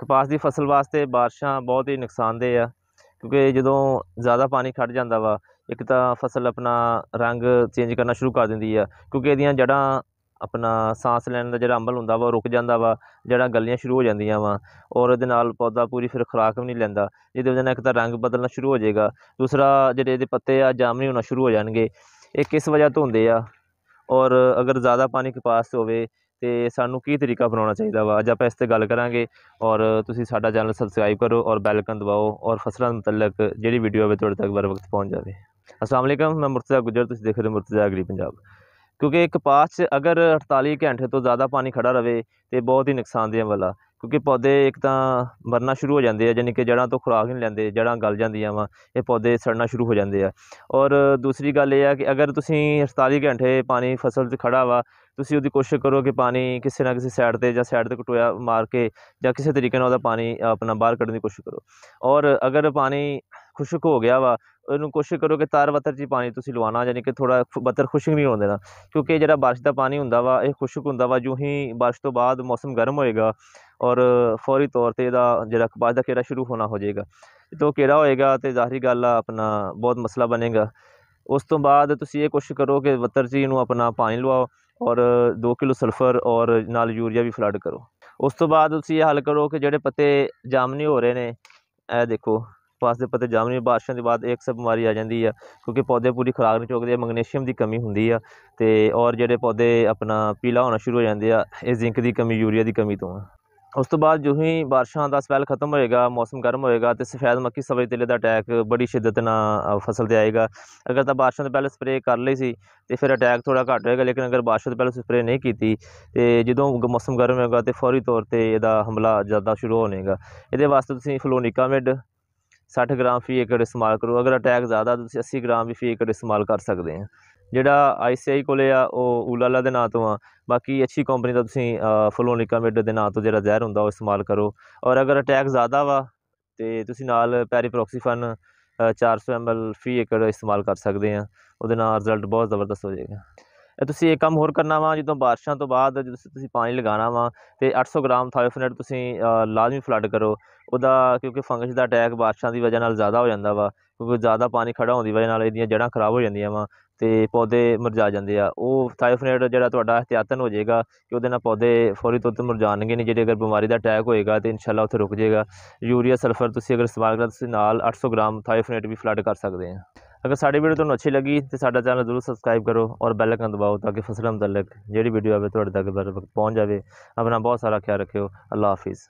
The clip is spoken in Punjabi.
ਕਪਾਸ ਦੀ ਫਸਲ ਵਾਸਤੇ ਬਾਰਿਸ਼ਾਂ ਬਹੁਤ ਹੀ ਨੁਕਸਾਨਦੇ ਆ ਕਿਉਂਕਿ ਜਦੋਂ ਜ਼ਿਆਦਾ ਪਾਣੀ ਖੜ ਜਾਂਦਾ ਵਾ ਇੱਕ ਤਾਂ ਫਸਲ ਆਪਣਾ ਰੰਗ ਚੇਂਜ ਕਰਨਾ ਸ਼ੁਰੂ ਕਰ ਦਿੰਦੀ ਆ ਕਿਉਂਕਿ ਇਹਦੀਆਂ ਜੜਾਂ ਆਪਣਾ ਸਾਹ ਲੈਣ ਦਾ ਜਿਹੜਾ ਅੰਬਲ ਹੁੰਦਾ ਵਾ ਉਹ ਰੁਕ ਜਾਂਦਾ ਵਾ ਜਿਹੜਾ ਗੱਲੀਆਂ ਸ਼ੁਰੂ ਹੋ ਜਾਂਦੀਆਂ ਵਾ ਔਰ ਇਹਦੇ ਨਾਲ ਪੌਦਾ ਪੂਰੀ ਫਿਰ ਖੁਰਾਕ ਵੀ ਨਹੀਂ ਲੈਂਦਾ ਜਿਹਦੇ ਵਜ੍ਹਾ ਨਾਲ ਇੱਕ ਤਾਂ ਰੰਗ ਬਦਲਣਾ ਸ਼ੁਰੂ ਹੋ ਜਾਏਗਾ ਦੂਸਰਾ ਜਿਹੜੇ ਇਹਦੇ ਪੱਤੇ ਆ ਜਾਮਨੀ ਹੋਣਾ ਸ਼ੁਰੂ ਹੋ ਜਾਣਗੇ ਇਹ ਕਿਸ ਵਜ੍ਹਾ ਤੋਂ ਹੁੰਦੇ ਆ ਔਰ ਅਗਰ ਜ਼ਿਆਦਾ ਪਾਣੀ ਕਪਾਸ ਹੋਵੇ ਤੇ ਸਾਨੂੰ ਕੀ ਤਰੀਕਾ ਬਣਾਉਣਾ ਚਾਹੀਦਾ ਵਾ ਅੱਜ ਆਪਾਂ ਇਸ 'ਤੇ ਗੱਲ ਕਰਾਂਗੇ ਔਰ ਤੁਸੀਂ ਸਾਡਾ ਚੈਨਲ ਸਬਸਕ੍ਰਾਈਬ ਕਰੋ ਔਰ ਬੈਲ ਆਈਕਨ ਦਬਾਓ ਔਰ ਫਸਲਾਂ ਮੁਤਲਕ ਜਿਹੜੀ ਵੀਡੀਓ ਆਵੇ ਤੁਹਾਡੇ ਤੱਕ ਬਰ ਵਕਤ ਪਹੁੰਚ ਜਾਵੇ ਅਸਲਾਮ ਅਲੈਕਮ ਮੈਂ ਮੁਰਤਜ਼ਾ ਗੁਜਰ ਤੁਸੀਂ ਦੇਖ ਰਹੇ ਹੋ ਮੁਰਤਜ਼ਾ ਅਗਰੀ ਪੰਜਾਬ ਕਿਉਂਕਿ ਕਪਾਸ 'ਚ ਅਗਰ 48 ਘੰਟੇ ਤੋਂ ਜ਼ਿਆਦਾ ਪਾਣੀ ਖੜਾ ਰਵੇ ਤੇ ਬਹੁਤ ਹੀ ਨੁਕਸਾਨਦੇਹ ਵਾਲਾ ਕਿਉਂਕਿ ਪੌਦੇ ਇੱਕ ਤਾਂ ਮਰਨਾ ਸ਼ੁਰੂ ਹੋ ਜਾਂਦੇ ਆ ਯਾਨੀ ਕਿ ਜੜਾਂ ਤੋਂ ਖੁਰਾਕ ਨਹੀਂ ਲੈਂਦੇ ਜੜਾਂ ਗਲ ਜਾਂਦੀਆਂ ਵਾ ਇਹ ਪੌਦੇ ਸੜਨਾ ਸ਼ੁਰੂ ਹੋ ਜਾਂਦੇ ਆ ਔਰ ਦੂਸਰੀ ਗੱਲ ਇਹ ਆ ਕਿ ਅਗਰ ਤੁਸੀਂ 48 ਘੰਟੇ ਪਾਣੀ ਫਸਲ 'ਚ ਖੜਾ ਵਾ ਤੁਸੀਂ ਉਹਦੀ ਕੋਸ਼ਿਸ਼ ਕਰੋ ਕਿ ਪਾਣੀ ਕਿਸੇ ਨਾ ਕਿਸੇ ਸਾਈਡ ਤੇ ਜਾਂ ਸਾਈਡ ਤੇ ਕਟੋਇਆ ਮਾਰ ਕੇ ਜਾਂ ਕਿਸੇ ਤਰੀਕੇ ਨਾਲ ਉਹਦਾ ਪਾਣੀ ਆਪਣਾ ਬਾਹਰ ਕੱਢਣ ਦੀ ਕੋਸ਼ਿਸ਼ ਕਰੋ ਔਰ ਅਗਰ ਪਾਣੀ ਖੁਸ਼ਕ ਹੋ ਗਿਆ ਵਾ ਉਹਨੂੰ ਕੋਸ਼ਿਸ਼ ਕਰੋ ਕਿ ਤਾਰ ਵਤਰ ਜੀ ਪਾਣੀ ਤੁਸੀਂ ਲਵਾਣਾ ਯਾਨੀ ਕਿ ਥੋੜਾ ਬਤਰ ਖੁਸ਼ਕ ਨਹੀਂ ਹੋਣ ਦੇਣਾ ਕਿਉਂਕਿ ਜਿਹੜਾ ਬਾਰਿਸ਼ ਦਾ ਪਾਣੀ ਹੁੰਦਾ ਵਾ ਇਹ ਖੁਸ਼ਕ ਹੁੰਦਾ ਵਾ ਜੋ ਹੀ ਬਾਰਿਸ਼ ਤੋਂ ਬਾਅਦ ਮੌਸਮ ਗਰਮ ਹੋਏਗਾ ਔਰ ਫੌਰੀ ਤੌਰ ਤੇ ਇਹਦਾ ਜਿਹੜਾ ਕਪਾਸ ਦਾ ਕੇੜਾ ਸ਼ੁਰੂ ਹੋਣਾ ਹੋ ਜਾਏਗਾ ਜਦੋਂ ਕੇੜਾ ਹੋਏਗਾ ਤੇ ਜ਼ਾਹਰੀ ਗੱਲ ਆ ਆਪਣਾ ਬਹੁਤ ਮਸਲਾ ਬਣੇਗਾ ਉਸ ਤੋਂ ਬਾਅਦ ਤੁਸੀਂ ਇਹ ਕੋਸ਼ਿਸ਼ ਕਰੋ ਕਿ ਵਤਰ ਜੀ ਨੂੰ ਆਪਣਾ ਪਾਣੀ ਲਵਾਓ ਔਰ 2 ਕਿਲੋ ਸਲਫਰ ਔਰ ਨਾਲ ਯੂਰੀਆ ਵੀ ਫਲੱਡ ਕਰੋ ਉਸ ਤੋਂ ਬਾਅਦ ਤੁਸੀਂ ਇਹ ਹੱਲ ਕਰੋ ਕਿ ਜਿਹੜੇ ਪੱਤੇ ਜਾਮਨੀ ਹੋ ਰਹੇ ਨੇ ਇਹ ਦੇਖੋ ਪਾਸ ਦੇ ਪੱਤੇ ਜਾਮਨੀ ਬਾਰਸ਼ਾਂ ਦੇ ਬਾਅਦ ਇੱਕ ਸਭ ਬਿਮਾਰੀ ਆ ਜਾਂਦੀ ਆ ਕਿਉਂਕਿ ਪੌਦੇ ਪੂਰੀ ਖੁਰਾਕ ਨਹੀਂ ਚੁੱਕਦੇ ਮੈਗਨੇਸ਼ੀਅਮ ਦੀ ਕਮੀ ਹੁੰਦੀ ਆ ਤੇ ਔਰ ਜਿਹੜੇ ਪੌਦੇ ਆਪਣਾ ਪੀਲਾ ਹੋਣਾ ਸ਼ੁਰੂ ਹੋ ਜਾਂਦੇ ਆ ਇਹ ਜ਼ਿੰਕ ਦੀ ਕਮੀ ਯੂਰੀਆ ਦੀ ਕਮੀ ਤੋਂ ਆ ਉਸ ਤੋਂ ਬਾਅਦ ਜਦੋਂ ਹੀ ਬਾਰਿਸ਼ਾਂ ਦਾ ਸਪੈਲ ਖਤਮ ਹੋਏਗਾ ਮੌਸਮ ਗਰਮ ਹੋਏਗਾ ਤੇ ਸਫੈਦ ਮੱਕੀ ਸਵੇ ਤੇਲੇ ਦਾ ਅਟੈਕ ਬੜੀ ਸ਼ਿੱਦਤ ਨਾਲ ਫਸਲ ਤੇ ਆਏਗਾ ਅਗਰ ਤਾਂ ਬਾਰਿਸ਼ਾਂ ਤੋਂ ਪਹਿਲੇ ਸਪਰੇਅ ਕਰ ਲਈ ਸੀ ਤੇ ਫਿਰ ਅਟੈਕ ਥੋੜਾ ਘੱਟ ਹੋਏਗਾ ਲੇਕਿਨ ਅਗਰ ਬਾਰਿਸ਼ਾਂ ਤੋਂ ਪਹਿਲੇ ਸਪਰੇਅ ਨਹੀਂ ਕੀਤੀ ਤੇ ਜਦੋਂ ਮੌਸਮ ਗਰਮ ਹੋਏਗਾ ਤੇ ਫੌਰੀ ਤੌਰ ਤੇ ਇਹਦਾ ਹਮਲਾ ਜ਼ਿਆਦਾ ਸ਼ੁਰੂ ਹੋਣੇਗਾ ਇਹਦੇ ਵਾਸਤੇ ਤੁਸੀਂ ਫਲੋਨਿਕਾਮਿਡ 60 ਗ੍ਰਾਮ ਫੀ ਇੱਕੜ ਇਸਤੇਮਾਲ ਕਰੋ ਅਗਰ ਅਟੈਕ ਜ਼ਿਆਦਾ ਤੁਸੀਂ 80 ਗ੍ਰਾਮ ਵੀ ਫੀ ਇੱਕੜ ਇਸਤੇਮਾਲ ਕਰ ਸਕਦੇ ਆ ਜਿਹੜਾ ਆਈਸੀਆਈ ਕੋਲੇ ਆ ਉਹ ਉਲਾਲਾ ਦੇ ਨਾਂ ਤੋਂ ਆ ਬਾਕੀ ਅੱਛੀ ਕੰਪਨੀ ਦਾ ਤੁਸੀਂ ਫਲੋਨਿਕਾ ਫਲੋਨਿਕਾਮਿਡ ਦੇ ਨਾਂ ਤੋਂ ਜਿਹੜਾ ਜ਼ਹਿਰ ਹੁੰਦਾ ਉਹ ਇਸਤੇਮਾਲ ਕਰੋ ਔਰ ਅਗਰ ਅਟੈਕ ਜ਼ਿਆਦਾ ਵਾ ਤੇ ਤੁਸੀਂ ਨਾਲ ਪੈਰੀਪ੍ਰੋਕਸੀਫਨ 400 ml ਫੀ ਏਕੜ ਇਸਤੇਮਾਲ ਕਰ ਸਕਦੇ ਆ ਉਹਦੇ ਨਾਲ ਰਿਜ਼ਲਟ ਬਹੁਤ ਜ਼ਬਰਦਸਤ ਹੋ ਜਾਏਗਾ ਇਹ ਤੁਸੀਂ ਇੱਕ ਕੰਮ ਹੋਰ ਕਰਨਾ ਵਾ ਜਦੋਂ ਬਾਰਿਸ਼ਾਂ ਤੋਂ ਬਾਅਦ ਜਦੋਂ ਤੁਸੀਂ ਪਾਣੀ ਲਗਾਉਣਾ ਵਾ ਤੇ 800 ਗ੍ਰਾਮ ਥਾਇਓਫਨੇਟ ਤੁਸੀਂ ਲਾਜ਼ਮੀ ਫਲੱਡ ਕਰੋ ਉਹਦਾ ਕਿਉਂਕਿ ਫੰਗਸ ਦਾ ਅਟੈਕ ਬਾਰਿਸ਼ਾਂ ਦੀ ਵਜ੍ਹਾ ਨਾਲ ਜ਼ਿਆਦਾ ਹੋ ਜਾਂਦਾ ਵਾ ਕਿਉਂਕਿ ਜ਼ਿਆਦਾ ਪਾਣੀ ਖੜਾ ਹੋਣ ਦੀ ਵਜ੍ਹਾ ਨਾਲ ਇਹਦੀਆਂ ਜੜ੍ਹਾਂ ਖਰਾਬ ਹੋ ਜਾਂਦੀਆਂ ਵਾ ਤੇ ਪੌਦੇ ਮੁਰਝਾ ਜਾਂਦੇ ਆ ਉਹ ਥਾਇਫਨੇਟ ਜਿਹੜਾ ਤੁਹਾਡਾ ਇਹਤਿਆਤਨ ਹੋ ਜਾਏਗਾ ਕਿ ਉਹਦੇ ਨਾਲ ਪੌਦੇ ਫੌਰੀ ਤੌਰ 'ਤੇ ਮੁਰਝਾਉਣਗੇ ਨਹੀਂ ਜਿਹੜੇ ਅਗਰ ਬਿਮਾਰੀ ਦਾ ਅਟੈਕ ਹੋਏਗਾ ਤੇ ਇਨਸ਼ਾਅੱਲਾ ਉੱਥੇ ਰੁਕ ਜਾਏਗਾ ਯੂਰੀਆ ਸਲਫਰ ਤੁਸੀਂ ਅਗਰ ਇਸਤੇਮਾਲ ਕਰਦੇ ਤੁਸੀਂ ਨਾਲ 800 ਗ੍ਰਾਮ ਥਾਇਫਨੇਟ ਵੀ ਫਲੱਡ ਕਰ ਸਕਦੇ ਆ ਅਗਰ ਸਾਡੀ ਵੀਡੀਓ ਤੁਹਾਨੂੰ ਅੱਛੀ ਲੱਗੀ ਤੇ ਸਾਡਾ ਚੈਨਲ ਜ਼ਰੂਰ ਸਬਸਕ੍ਰਾਈਬ ਕਰੋ ਔਰ ਬੈਲ ਆਈਕਨ ਦਬਾਓ ਤਾਂ ਕਿ ਫਸਲਾਂ ਮੁਤਲਕ ਜਿਹੜੀ ਵੀਡੀਓ ਆਵੇ ਤੁਹਾਡੇ ਤੱਕ ਬਰ ਵਕਤ ਪਹੁੰਚ ਜਾਵੇ ਆਪਣਾ ਬਹੁਤ ਸਾਰਾ ਖਿਆਲ ਰੱਖਿਓ ਅੱਲਾ ਹਾਫਿਜ਼